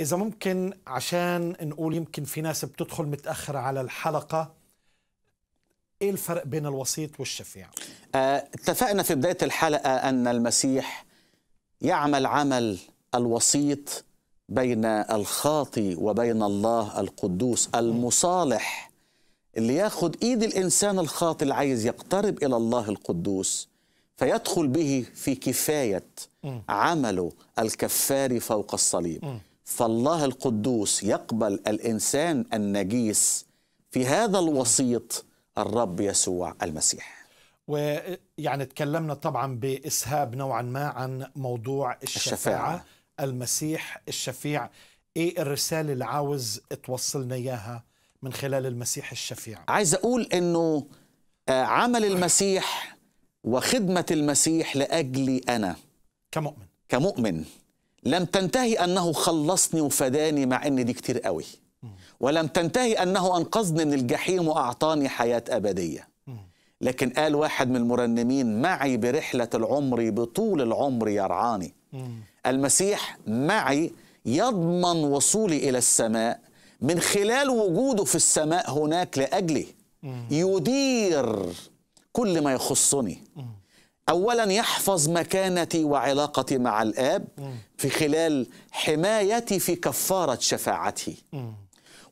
إذا ممكن عشان نقول يمكن في ناس بتدخل متأخرة على الحلقة إيه الفرق بين الوسيط والشفيع؟ آه، اتفقنا في بداية الحلقة أن المسيح يعمل عمل الوسيط بين الخاطي وبين الله القدوس المصالح اللي ياخد ايد الانسان الخاطي اللي عايز يقترب الى الله القدوس فيدخل به في كفايه عمله الكفاري فوق الصليب فالله القدوس يقبل الانسان النجيس في هذا الوسيط الرب يسوع المسيح ويعني تكلمنا طبعا باسهاب نوعا ما عن موضوع الشفاعه, الشفاعة. المسيح الشفيع ايه الرساله اللي عاوز توصلنا اياها من خلال المسيح الشفيع عايز اقول انه آه، عمل المسيح وخدمه المسيح لاجلي انا كمؤمن كمؤمن لم تنتهي أنه خلصني وفداني مع أن دي كتير قوي ولم تنتهي أنه أنقذني من الجحيم وأعطاني حياة أبدية لكن قال واحد من المرنمين معي برحلة العمر بطول العمر يرعاني المسيح معي يضمن وصولي إلى السماء من خلال وجوده في السماء هناك لأجلي يدير كل ما يخصني اولا يحفظ مكانتي وعلاقتي مع الاب في خلال حمايتي في كفاره شفاعته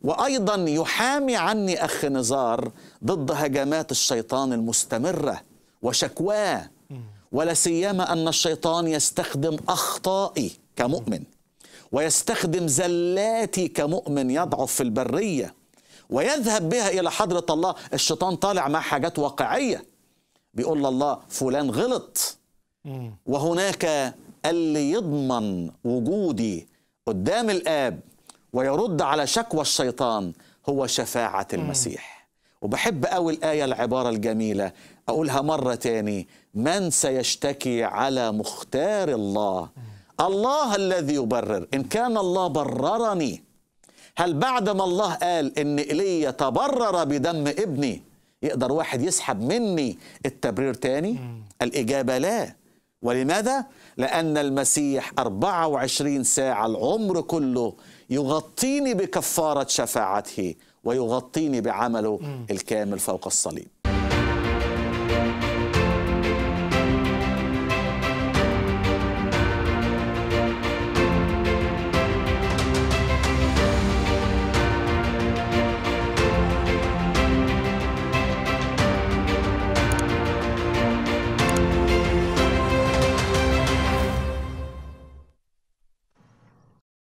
وايضا يحامي عني اخ نزار ضد هجمات الشيطان المستمره وشكواه ولا سيما ان الشيطان يستخدم اخطائي كمؤمن ويستخدم زلاتي كمؤمن يضعف في البريه ويذهب بها الى حضره الله الشيطان طالع مع حاجات واقعيه بيقول لله فلان غلط وهناك اللي يضمن وجودي قدام الآب ويرد على شكوى الشيطان هو شفاعة المسيح وبحب قوي الآية العبارة الجميلة أقولها مرة تاني من سيشتكي على مختار الله الله الذي يبرر إن كان الله بررني هل بعد ما الله قال إن إلي تبرر بدم ابني يقدر واحد يسحب مني التبرير تاني الإجابة لا ولماذا؟ لأن المسيح 24 ساعة العمر كله يغطيني بكفارة شفاعته ويغطيني بعمله الكامل فوق الصليب